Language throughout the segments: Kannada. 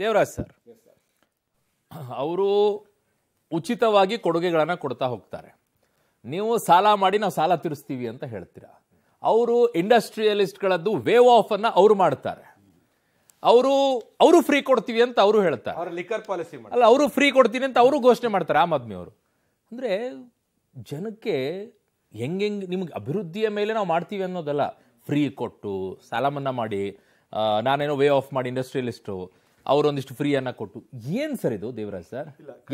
ದೇವರಾಜ್ ಸರ್ ಅವರು ಉಚಿತವಾಗಿ ಕೊಡುಗೆಗಳನ್ನು ಕೊಡ್ತಾ ಹೋಗ್ತಾರೆ ನೀವು ಸಾಲ ಮಾಡಿ ನಾವು ಸಾಲ ತೀರಿಸ್ತೀವಿ ಅಂತ ಹೇಳ್ತೀರಾ ಅವರು ಇಂಡಸ್ಟ್ರಿಯಲಿಸ್ಟ್ಗಳದ್ದು ವೇವ್ ಆಫ್ ಅನ್ನ ಅವರು ಮಾಡ್ತಾರೆ ಅವರು ಅವರು ಫ್ರೀ ಕೊಡ್ತೀವಿ ಅಂತ ಅವರು ಹೇಳ್ತಾರೆ ಲಿಕರ್ ಪಾಲಿಸಿ ಅಲ್ಲ ಅವರು ಫ್ರೀ ಕೊಡ್ತೀನಿ ಅಂತ ಅವರು ಘೋಷಣೆ ಮಾಡ್ತಾರೆ ಆಮ್ ಆದ್ಮಿ ಅವರು ಅಂದರೆ ಜನಕ್ಕೆ ಹೆಂಗೆಂಗೆ ನಿಮ್ಗೆ ಅಭಿವೃದ್ಧಿಯ ಮೇಲೆ ನಾವು ಮಾಡ್ತೀವಿ ಅನ್ನೋದಲ್ಲ ಫ್ರೀ ಕೊಟ್ಟು ಸಾಲ ಮನ್ನಾ ಮಾಡಿ ನಾನೇನೋ ವೇ ಆಫ್ ಮಾಡಿ ಇಂಡಸ್ಟ್ರಿಯಲಿಸ್ಟು ಅವರೊಂದಿಷ್ಟು ಅನ್ನ ಕೊಟ್ಟು ಏನ್ ಸರ್ ಇದು ದೇವರಾಜ್ ಸರ್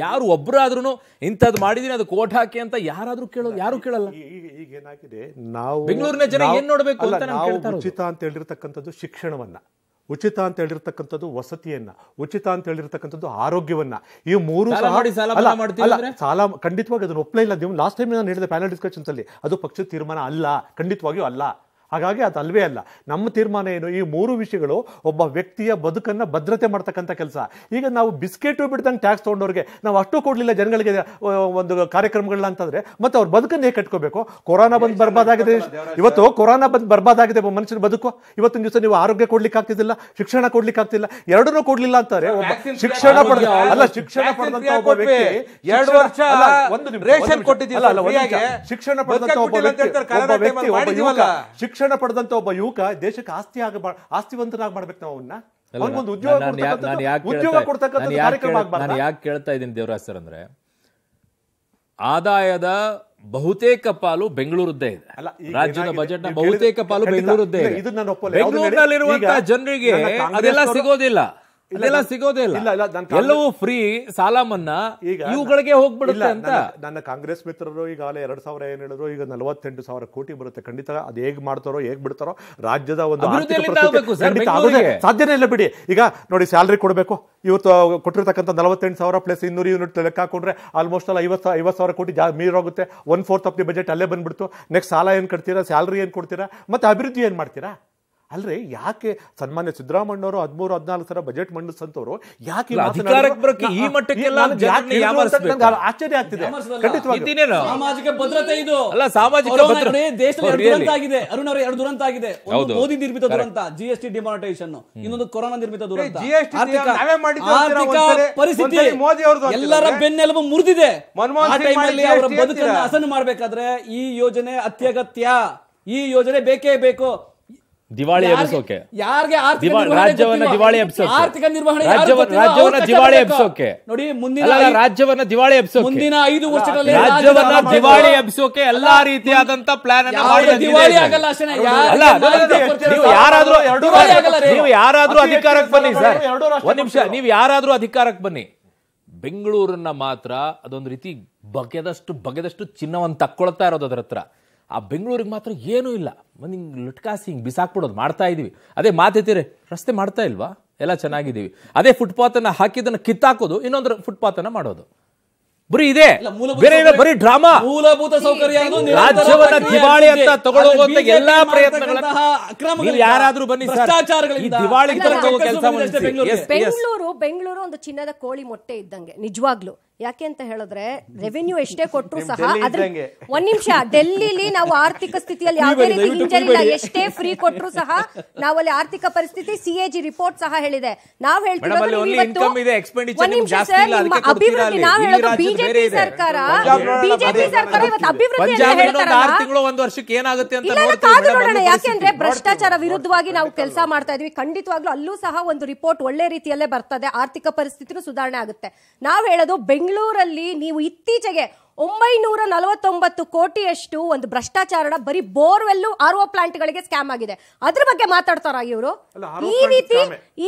ಯಾರು ಒಬ್ಬರಾದ್ರೂ ಇಂಥದ್ದು ಮಾಡಿದೀನಿ ಅದು ಕೋಟ್ ಹಾಕಿ ಅಂತ ಯಾರಾದ್ರೂ ಕೇಳೋ ಯಾರು ಕೇಳಲ್ಲ ಈಗ ಏನಾಗಿದೆ ನಾವು ಬೆಂಗಳೂರಿನ ಜನ ಏನ್ ನೋಡಬೇಕು ಅಂತ ಉಚಿತ ಅಂತ ಹೇಳಿರ್ತಕ್ಕಂಥದ್ದು ಶಿಕ್ಷಣವನ್ನ ಉಚಿತ ಅಂತ ಹೇಳಿರ್ತಕ್ಕಂಥದ್ದು ವಸತಿಯನ್ನ ಉಚಿತ ಅಂತ ಹೇಳಿರ್ತಕ್ಕಂಥದ್ದು ಆರೋಗ್ಯವನ್ನ ಈ ಮೂರು ಸಾಲ ಖಂಡಿತವಾಗಿ ಅದನ್ನ ಒಪ್ಪಲೇ ಇಲ್ಲ ನೀವು ಲಾಸ್ಟ್ ಟೈಮ್ ನಾನು ಹೇಳಿದ ಪ್ಯಾನಲ್ ಡಿಸ್ಕಷನ್ಸ್ ಅಲ್ಲಿ ಅದು ಪಕ್ಷದ ತೀರ್ಮಾನ ಅಲ್ಲ ಖಂಡಿತವಾಗಿಯೂ ಅಲ್ಲ ಹಾಗಾಗಿ ಅದು ಅಲ್ವೇ ಅಲ್ಲ ನಮ್ಮ ತೀರ್ಮಾನ ಏನು ಈ ಮೂರು ವಿಷಯಗಳು ಒಬ್ಬ ವ್ಯಕ್ತಿಯ ಬದುಕನ್ನು ಭದ್ರತೆ ಮಾಡ್ತಕ್ಕಂಥ ಕೆಲಸ ಈಗ ನಾವು ಬಿಸ್ಕೆಟು ಬಿಡ್ದಂಗೆ ಟ್ಯಾಕ್ಸ್ ತೊಗೊಂಡವ್ರಿಗೆ ನಾವು ಅಷ್ಟು ಕೊಡಲಿಲ್ಲ ಜನಗಳಿಗೆ ಒಂದು ಕಾರ್ಯಕ್ರಮಗಳನ್ನ ಅಂತಂದರೆ ಮತ್ತೆ ಅವ್ರ ಬದುಕನ್ನು ಹೇಗೆ ಕಟ್ಕೋಬೇಕು ಕೊರೋನಾ ಬಂದು ಬರ್ಬಾದಾಗಿದೆ ಇವತ್ತು ಕೊರೋನಾ ಬಂದು ಬರ್ಬಾದಾಗಿದೆ ಮನುಷ್ಯನ ಬದುಕು ಇವತ್ತಿನ ದಿವಸ ನೀವು ಆರೋಗ್ಯ ಕೊಡ್ಲಿಕ್ಕೆ ಆಗ್ತಿದ್ದಿಲ್ಲ ಶಿಕ್ಷಣ ಕೊಡ್ಲಿಕ್ಕೆ ಆಗ್ತಿಲ್ಲ ಎರಡನ್ನೂ ಕೊಡ್ಲಿಲ್ಲ ಅಂತಾರೆ ಒಬ್ಬ ಶಿಕ್ಷಣ ಅಲ್ಲ ಶಿಕ್ಷಣ ಪಡೆದಂತ ಒಬ್ಬ ವ್ಯಕ್ತಿ ಎರಡು ವರ್ಷ ಒಂದು ಶಿಕ್ಷಣ ಪಡೆದಂತ ಶಿಕ್ಷಣ ಪಡೆದಂತ ಒಬ್ಬ ಯುವಕ ದೇಶಕ್ಕೆ ಆಸ್ತಿ ಆಗ ಆಸ್ತಿವಂತನಾಗಿ ಮಾಡ್ಬೇಕು ನಾವು ಅವನ್ನ ಉದ್ಯೋಗ ನಾನು ಯಾಕೆ ಕೇಳ್ತಾ ಇದ್ದೀನಿ ದೇವರಾಜ್ ಸರ್ ಅಂದ್ರೆ ಆದಾಯದ ಬಹುತೇಕ ಪಾಲು ಬೆಂಗಳೂರದ್ದೇ ಇದೆ ರಾಜ್ಯದ ಬಜೆಟ್ ನ ಬಹುತೇಕ ಪಾಲು ಬೆಂಗಳೂರದ್ದೇ ಇದೆ ಬೆಂಗಳೂರಿನಲ್ಲಿರುವಂತಹ ಜನರಿಗೆ ಅದೆಲ್ಲ ಸಿಗೋದಿಲ್ಲ ಇದೆಲ್ಲ ಸಿಗೋದೇ ಇಲ್ಲ ಫ್ರೀ ಸಾಲ ಮನ್ನಾ ಈಗ ಇವುಗಳಿಗೆ ಹೋಗ್ಬಿಡುತ್ತೆ ಅಂತ ನನ್ನ ಕಾಂಗ್ರೆಸ್ ಮಿತ್ರರು ಈಗ ಎರಡ್ ಸಾವಿರ ಏನ್ ಹೇಳಿದ್ರು ಈಗ ನಲವತ್ತೆಂಟು ಸಾವಿರ ಕೋಟಿ ಬರುತ್ತೆ ಖಂಡಿತ ಅದ್ ಹೇಗ್ ಮಾಡ್ತಾರೋ ಹೇಗ್ ಬಿಡ್ತಾರೋ ರಾಜ್ಯದ ಒಂದು ಸಾಧ್ಯನೇ ಇಲ್ಲ ಬಿಡಿ ಈಗ ನೋಡಿ ಸ್ಯಾಲ್ರಿ ಕೊಡಬೇಕು ಇವತ್ತು ಕೊಟ್ಟಿರ್ತಕ್ಕಂಥ ನಲವತ್ತೆಂಟು ಸಾವಿರ ಪ್ಲಸ್ ಇನ್ನೂರು ಯೂನಿಟ್ ಲೆಕ್ಕ ಹಾಕೊಂಡ್ರೆ ಆಲ್ಮೋಸ್ಟ್ ಅಲ್ಲ ಐವತ್ತು ಐವತ್ತು ಸಾವಿರ ಕೋಟಿ ಜಾ ಆಗುತ್ತೆ one fourth of the budget ಅಲ್ಲೇ ಬಂದ್ಬಿಡ್ತು ನೆಕ್ಸ್ಟ್ ಸಾಲ ಏನು ಕಟ್ತೀರಾ ಸ್ಯಾಲ್ರಿ ಏನು ಕೊಡ್ತೀರಾ ಮತ್ತೆ ಅಭಿವೃದ್ಧಿ ಏನು ಮಾಡ್ತೀರಾ ಅಲ್ರಿ ಯಾಕೆ ಸನ್ಮಾನ್ಯ ಅವರು ಹದಿಮೂರು ಹದಿನಾಲ್ಕು ಸಲ ಬಜೆಟ್ ಮಂಡಿಸಂತವ್ರು ಯಾಕೆ ಈ ಮಟ್ಟಕ್ಕೆಲ್ಲ ಆಶ್ಚರ್ಯ ಆಗ್ತಿದೆ ಸಾಮಾಜಿಕ ಭದ್ರತೆ ಇದು ಅಲ್ಲ ಸಾಮಾಜಿಕ ಭದ್ರತೆ ದೇಶದಲ್ಲಿ oh, ದುರಂತ ಆಗಿದೆ ಅರುಣ್ ಅವರು ಎರಡು ದುರಂತ ಆಗಿದೆ ಒಂದು ಮೋದಿ ನಿರ್ಮಿತ ದುರಂತ ಜಿಎಸ್ಟಿ ಡಿಮಾನಿಟೇಷನ್ ಇನ್ನೊಂದು ಕೊರೋನಾ ನಿರ್ಮಿತ ದುರಂತ ಪರಿಸ್ಥಿತಿ ಎಲ್ಲರ ಬೆನ್ನೆಲುಬು ಮುರಿದಿದೆ ಅವರ ಬದುಕನ್ನು ಹಸನು ಮಾಡಬೇಕಾದ್ರೆ ಈ ಯೋಜನೆ ಅತ್ಯಗತ್ಯ ಈ ಯೋಜನೆ ಬೇಕೇ ಬೇಕು ದಿವಾಳಿ ಎಬ್ಸೋಕೆ ಯಾರಿಗೆ ರಾಜ್ಯವನ್ನ ದಿವಾಳಿ ಎಬ್ಸೋಕೆ ಆರ್ಥಿಕ ನಿರ್ವಹಣೆ ರಾಜ್ಯವನ್ನ ದಿವಾಳಿ ಎಬ್ಸೋಕೆ ನೋಡಿ ಮುಂದಿನ ರಾಜ್ಯವನ್ನ ದಿವಾಳಿ ಎಬ್ಸೋಕೆ ಮುಂದಿನ ಐದು ವರ್ಷಗಳಲ್ಲಿ ರಾಜ್ಯವನ್ನ ದಿವಾಳಿ ಎಬ್ಸೋಕೆ ಎಲ್ಲಾ ರೀತಿಯಾದಂತ ಪ್ಲಾನ್ ಅನ್ನ ಮಾಡಿ ದಿವಾಳಿ ಆಗಲ್ಲ ಅಷ್ಟೇ ನೀವು ಯಾರಾದ್ರೂ ಎರಡು ನೀವು ಯಾರಾದ್ರೂ ಅಧಿಕಾರಕ್ಕೆ ಬನ್ನಿ ಸರ್ ಒಂದ್ ನಿಮಿಷ ನೀವು ಯಾರಾದ್ರೂ ಅಧಿಕಾರಕ್ಕೆ ಬನ್ನಿ ಬೆಂಗಳೂರನ್ನ ಮಾತ್ರ ಅದೊಂದು ರೀತಿ ಬಗೆದಷ್ಟು ಬಗೆದಷ್ಟು ಚಿನ್ನವನ್ನು ತಕ್ಕೊಳ್ತಾ ಇರೋದು ಅದ್ರ ಹತ್ರ ಆ ಬೆಂಗಳೂರಿಗೆ ಮಾತ್ರ ಏನೂ ಇಲ್ಲ ಒಂದು ಹಿಂಗೆ ಲುಟ್ಕಾಸಿ ಹಿಂಗೆ ಬಿಸಾಕ್ಬಿಡೋದು ಮಾಡ್ತಾ ಇದ್ದೀವಿ ಅದೇ ಮಾತೈತಿರಿ ರಸ್ತೆ ಮಾಡ್ತಾ ಇಲ್ವಾ ಎಲ್ಲ ಚೆನ್ನಾಗಿದ್ದೀವಿ ಅದೇ ಫುಟ್ಪಾತನ್ನು ಹಾಕಿದ್ದನ್ನು ಕಿತ್ತಾಕೋದು ಇನ್ನೊಂದು ಅನ್ನ ಮಾಡೋದು ಬರೀ ಇದೆ ಬೇರೆ ಬರೀ ಡ್ರಾಮಾ ಮೂಲಭೂತ ಸೌಕರ್ಯ ದಿವಾಳಿ ಅಂತ ತಗೊಳ್ಳೋಗುವಂತ ಎಲ್ಲಾ ಪ್ರಯತ್ನಗಳನ್ನ ಯಾರಾದ್ರೂ ಬನ್ನಿ ದಿವಾಳಿ ಬೆಂಗಳೂರು ಬೆಂಗಳೂರು ಒಂದು ಚಿನ್ನದ ಕೋಳಿ ಮೊಟ್ಟೆ ಇದ್ದಂಗೆ ನಿಜವಾಗ್ಲೂ ಯಾಕೆ ಅಂತ ಹೇಳಿದ್ರೆ ರೆವಿನ್ಯೂ ಎಷ್ಟೇ ಕೊಟ್ಟರು ಸಹ ಅದ್ರ ಒಂದ್ ನಿಮಿಷ ಡೆಲ್ಲಿಲಿ ನಾವು ಆರ್ಥಿಕ ಸ್ಥಿತಿಯಲ್ಲಿ ಯಾವುದೇ ರೀತಿ ಹಿಂಜರಿಲ್ಲ ಎಷ್ಟೇ ಫ್ರೀ ಕೊಟ್ಟರು ಸಹ ನಾವಲ್ಲಿ ಆರ್ಥಿಕ ಪರಿಸ್ಥಿತಿ ಜಿ ರಿಪೋರ್ಟ್ ಸಹ ಹೇಳಿದೆ ನಾವ್ ಹೇಳ್ತೀವಿ ನಾವ್ ಹೇಳೋದು ಬಿಜೆಪಿ ಸರ್ಕಾರ ಬಿಜೆಪಿ ಸರ್ಕಾರ ಇವತ್ತು ಅಭಿವೃದ್ಧಿ ಅಂತ ಯಾಕೆಂದ್ರೆ ಭ್ರಷ್ಟಾಚಾರ ವಿರುದ್ಧವಾಗಿ ನಾವು ಕೆಲಸ ಮಾಡ್ತಾ ಇದೀವಿ ಖಂಡಿತವಾಗ್ಲೂ ಅಲ್ಲೂ ಸಹ ಒಂದು ರಿಪೋರ್ಟ್ ಒಳ್ಳೆ ರೀತಿಯಲ್ಲೇ ಬರ್ತದೆ ಆರ್ಥಿಕ ಪರಿಸ್ಥಿತಿನೂ ಸುಧಾರಣೆ ಆಗುತ್ತೆ ನಾವ್ ಹೇಳೋದು ಬೆಂಗಳೂರು ಬೆಂಗಳೂರಲ್ಲಿ ನೀವು ಇತ್ತೀಚೆಗೆ ಒಂಬೈನೂರ ನಲವತ್ತೊಂಬತ್ತು ಕೋಟಿಯಷ್ಟು ಒಂದು ಭ್ರಷ್ಟಾಚಾರ ಬರೀ ಬೋರ್ವೆಲ್ಲು ಆರ್ ಒ ಗಳಿಗೆ ಸ್ಕ್ಯಾಮ್ ಆಗಿದೆ ಅದ್ರ ಬಗ್ಗೆ ಮಾತಾಡ್ತಾರ ಇವರು ಈ ರೀತಿ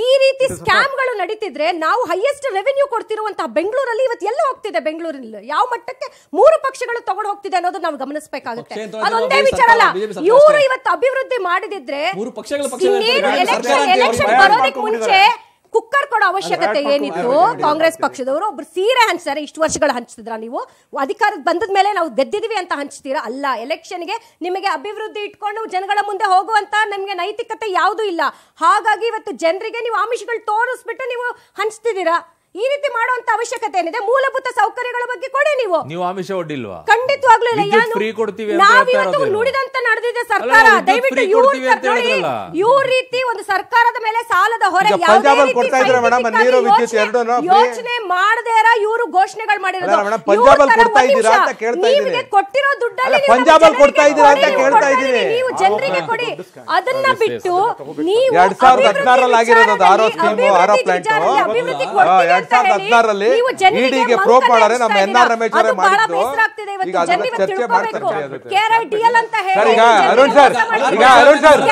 ಈ ರೀತಿ ಸ್ಕ್ಯಾಮ್ ಗಳು ನಡೀತಿದ್ರೆ ನಾವು ಹೈಯೆಸ್ಟ್ ರೆವೆನ್ಯೂ ಕೊಡ್ತಿರುವಂತಹ ಬೆಂಗಳೂರಲ್ಲಿ ಇವತ್ತು ಎಲ್ಲ ಹೋಗ್ತಿದೆ ಬೆಂಗಳೂರಿನಲ್ಲಿ ಯಾವ ಮಟ್ಟಕ್ಕೆ ಮೂರು ಪಕ್ಷಗಳು ತಗೊಂಡು ಹೋಗ್ತಿದೆ ಅನ್ನೋದು ನಾವು ಗಮನಿಸಬೇಕಾಗುತ್ತೆ ಅದೊಂದೇ ವಿಚಾರ ಅಲ್ಲ ಇವರು ಇವತ್ತು ಅಭಿವೃದ್ಧಿ ಮಾಡಿದಿದ್ರೆ ಎಲೆಕ್ಷನ್ ಬರೋದಕ್ಕೆ ಮುಂಚೆ ಕುಕ್ಕರ್ ಕೊಡೋ ಅವಶ್ಯಕತೆ ಏನಿತ್ತು ಕಾಂಗ್ರೆಸ್ ಪಕ್ಷದವರು ಒಬ್ರು ಸೀರೆ ಹಂಚ್ತಾರೆ ಇಷ್ಟು ವರ್ಷಗಳು ಹಂಚ್ತಿದ್ರ ನೀವು ಅಧಿಕಾರಕ್ಕೆ ಬಂದದ ಮೇಲೆ ನಾವು ಗೆದ್ದಿದೀವಿ ಅಂತ ಹಂಚ್ತೀರಾ ಅಲ್ಲ ಗೆ ನಿಮಗೆ ಅಭಿವೃದ್ಧಿ ಇಟ್ಕೊಂಡು ಜನಗಳ ಮುಂದೆ ಹೋಗುವಂತ ನಮಗೆ ನೈತಿಕತೆ ಯಾವುದೂ ಇಲ್ಲ ಹಾಗಾಗಿ ಇವತ್ತು ಜನರಿಗೆ ನೀವು ಆಮಿಷಗಳು ತೋರಿಸ್ಬಿಟ್ಟು ನೀವು ಹಂಚ್ತಿದ್ದೀರಾ ಈ ರೀತಿ ಮಾಡುವಂತ ಅವಶ್ಯಕತೆ ಏನಿದೆ ಮೂಲಭೂತ ಸೌಕರ್ಯಗಳ ಬಗ್ಗೆ ಕೊಡಿ ನೀವು ನೀವು ಆಮಿಷ ಒಡ್ಡಿಲ್ವಾ ಖಂಡಿತವಾಗ್ಲೂ ನಾವಿವತ್ತು ನುಡಿದಂತ ನಡೆದಿದೆ ಒಂದು ಸರ್ಕಾರದ ಮೇಲೆ ಸಾಲದ ಘೋಷಣೆಗಳು ಮಾಡಿರೋದು ಕೊಟ್ಟಿರೋ ದುಡ್ಡಲ್ಲಿ ನೀವು ಜನರಿಗೆ ಕೊಡಿ ಅದನ್ನ ಬಿಟ್ಟು ನೀವು ಎರಡ್ ಸಾವಿರದ ಹದಿನಾರಲ್ಲಿ ಆಗಿರೋದು ಆರೋ ಆರೋ ಪ್ಲಾಂಟ್ ಎರಡ್ ಸಾವಿರದ ಇಡಿಗೆ e ನಮ್ಮ ಎನ್ ಆರ್ ಚರ್ಚೆ ಮಾಡ್ತಾರೆ ಈಗ ಅರುಣ್ ಸರ್ ಈಗ ಅರುಣ್ ಸರ್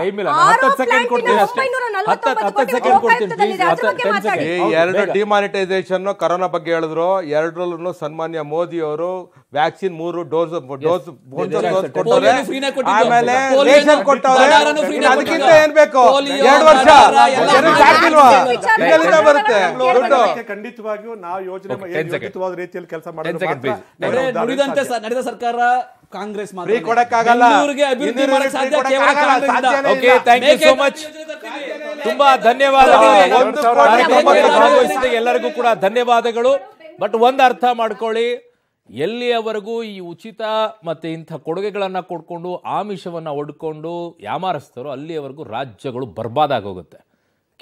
ಟೈಮ್ ಇಲ್ಲ ಹತ್ತು ಸೆಕೆಂಡ್ ಕೊಡ್ತೀನಿ ಅಷ್ಟೇ ಹತ್ತು ಸೆಕೆಂಡ್ ಕೊಡ್ತೀನಿ ಎರಡು ಡಿಮಾನಿಟೈಸೇಷನ್ ಕರೋನಾ ಬಗ್ಗೆ ಹೇಳಿದ್ರು ಎರಡರಲ್ಲೂ ಸನ್ಮಾನ್ಯ ಮೋದಿ ಅವರು ವ್ಯಾಕ್ಸಿನ್ ಮೂರು ಡೋಸ್ ಡೋಸ್ ಆಮೇಲೆ ರೇಷನ್ ಕೊಟ್ಟವ್ರೆ ಅದಕ್ಕಿಂತ ಏನ್ ಬೇಕು ಎರಡು ವರ್ಷ ಬರುತ್ತೆ ಖಂಡಿತವಾಗಿಯೂ ನಾವು ಯೋಜನೆ ರೀತಿಯಲ್ಲಿ ಕೆಲಸ ಮಾಡಿದಂತೆ ನಡೆದ ಸರ್ಕಾರ ಕಾಂಗ್ರೆಸ್ ತುಂಬಾ ಧನ್ಯವಾದ ಎಲ್ಲರಿಗೂ ಕೂಡ ಧನ್ಯವಾದಗಳು ಬಟ್ ಒಂದ್ ಅರ್ಥ ಮಾಡ್ಕೊಳ್ಳಿ ಎಲ್ಲಿಯವರೆಗೂ ಈ ಉಚಿತ ಮತ್ತೆ ಇಂಥ ಕೊಡುಗೆಗಳನ್ನ ಕೊಡ್ಕೊಂಡು ಆಮಿಷವನ್ನ ಒಡ್ಕೊಂಡು ಯಾಮಾರಿಸ್ತಾರೋ ಅಲ್ಲಿಯವರೆಗೂ ರಾಜ್ಯಗಳು ಬರ್ಬಾದಾಗೋಗುತ್ತೆ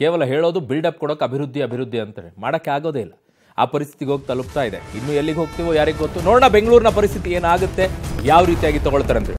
ಕೇವಲ ಹೇಳೋದು ಬಿಲ್ಡಪ್ ಕೊಡೋಕೆ ಅಭಿವೃದ್ಧಿ ಅಭಿವೃದ್ಧಿ ಅಂತಾರೆ ಮಾಡೋಕ್ಕೆ ಆಗೋದೇ ಇಲ್ಲ ಆ ಪರಿಸ್ಥಿತಿಗೆ ಹೋಗಿ ತಲುಪ್ತಾ ಇದೆ ಇನ್ನು ಎಲ್ಲಿಗೆ ಹೋಗ್ತೀವೋ ಯಾರಿಗೆ ಗೊತ್ತು ನೋಡೋಣ ಬೆಂಗಳೂರಿನ ಪರಿಸ್ಥಿತಿ ಏನಾಗುತ್ತೆ ಯಾವ ರೀತಿಯಾಗಿ ತಗೊಳ್ತಾರೆ